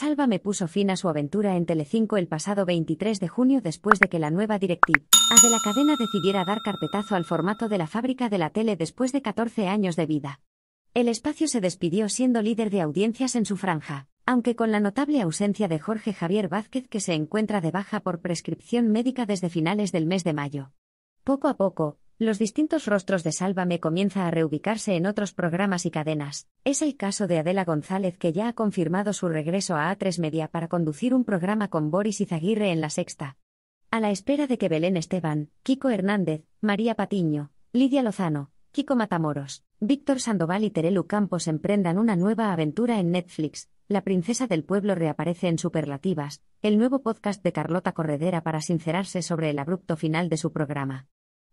Salva me puso fin a su aventura en Telecinco el pasado 23 de junio después de que la nueva directiva de la cadena decidiera dar carpetazo al formato de la fábrica de la tele después de 14 años de vida. El espacio se despidió siendo líder de audiencias en su franja, aunque con la notable ausencia de Jorge Javier Vázquez que se encuentra de baja por prescripción médica desde finales del mes de mayo. Poco a poco, los distintos rostros de Sálvame comienza a reubicarse en otros programas y cadenas. Es el caso de Adela González que ya ha confirmado su regreso a A3 Media para conducir un programa con Boris Izaguirre en La Sexta. A la espera de que Belén Esteban, Kiko Hernández, María Patiño, Lidia Lozano, Kiko Matamoros, Víctor Sandoval y Terelu Campos emprendan una nueva aventura en Netflix, La Princesa del Pueblo reaparece en Superlativas, el nuevo podcast de Carlota Corredera para sincerarse sobre el abrupto final de su programa.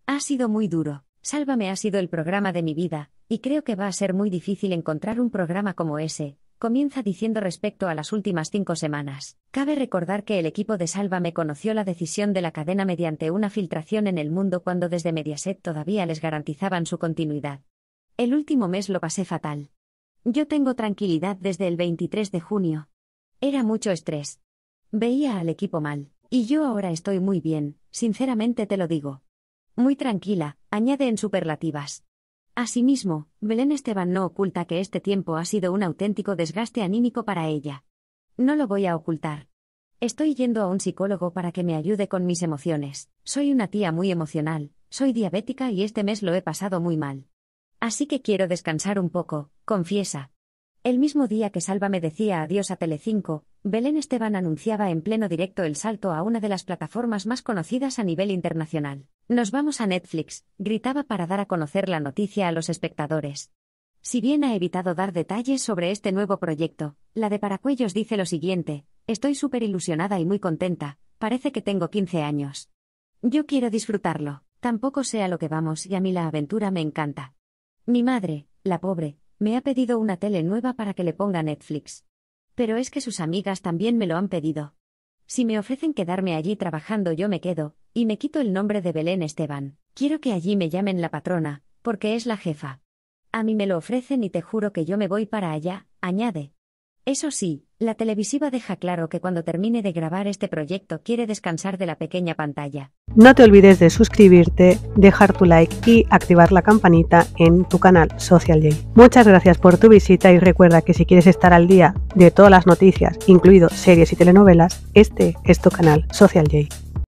Ha sido muy duro. Sálvame ha sido el programa de mi vida, y creo que va a ser muy difícil encontrar un programa como ese. Comienza diciendo respecto a las últimas cinco semanas. Cabe recordar que el equipo de me conoció la decisión de la cadena mediante una filtración en el mundo cuando desde Mediaset todavía les garantizaban su continuidad. El último mes lo pasé fatal. Yo tengo tranquilidad desde el 23 de junio. Era mucho estrés. Veía al equipo mal. Y yo ahora estoy muy bien, sinceramente te lo digo. Muy tranquila, añade en superlativas. Asimismo, Belén Esteban no oculta que este tiempo ha sido un auténtico desgaste anímico para ella. No lo voy a ocultar. Estoy yendo a un psicólogo para que me ayude con mis emociones. Soy una tía muy emocional, soy diabética y este mes lo he pasado muy mal. Así que quiero descansar un poco, confiesa, el mismo día que me decía adiós a Telecinco, Belén Esteban anunciaba en pleno directo el salto a una de las plataformas más conocidas a nivel internacional. Nos vamos a Netflix, gritaba para dar a conocer la noticia a los espectadores. Si bien ha evitado dar detalles sobre este nuevo proyecto, la de Paracuellos dice lo siguiente, estoy súper ilusionada y muy contenta, parece que tengo 15 años. Yo quiero disfrutarlo, tampoco sé a lo que vamos y a mí la aventura me encanta. Mi madre, la pobre, me ha pedido una tele nueva para que le ponga Netflix. Pero es que sus amigas también me lo han pedido. Si me ofrecen quedarme allí trabajando yo me quedo, y me quito el nombre de Belén Esteban. Quiero que allí me llamen la patrona, porque es la jefa. A mí me lo ofrecen y te juro que yo me voy para allá, añade. Eso sí, la televisiva deja claro que cuando termine de grabar este proyecto quiere descansar de la pequeña pantalla. No te olvides de suscribirte, dejar tu like y activar la campanita en tu canal Social J. Muchas gracias por tu visita y recuerda que si quieres estar al día de todas las noticias, incluido series y telenovelas, este es tu canal Social J.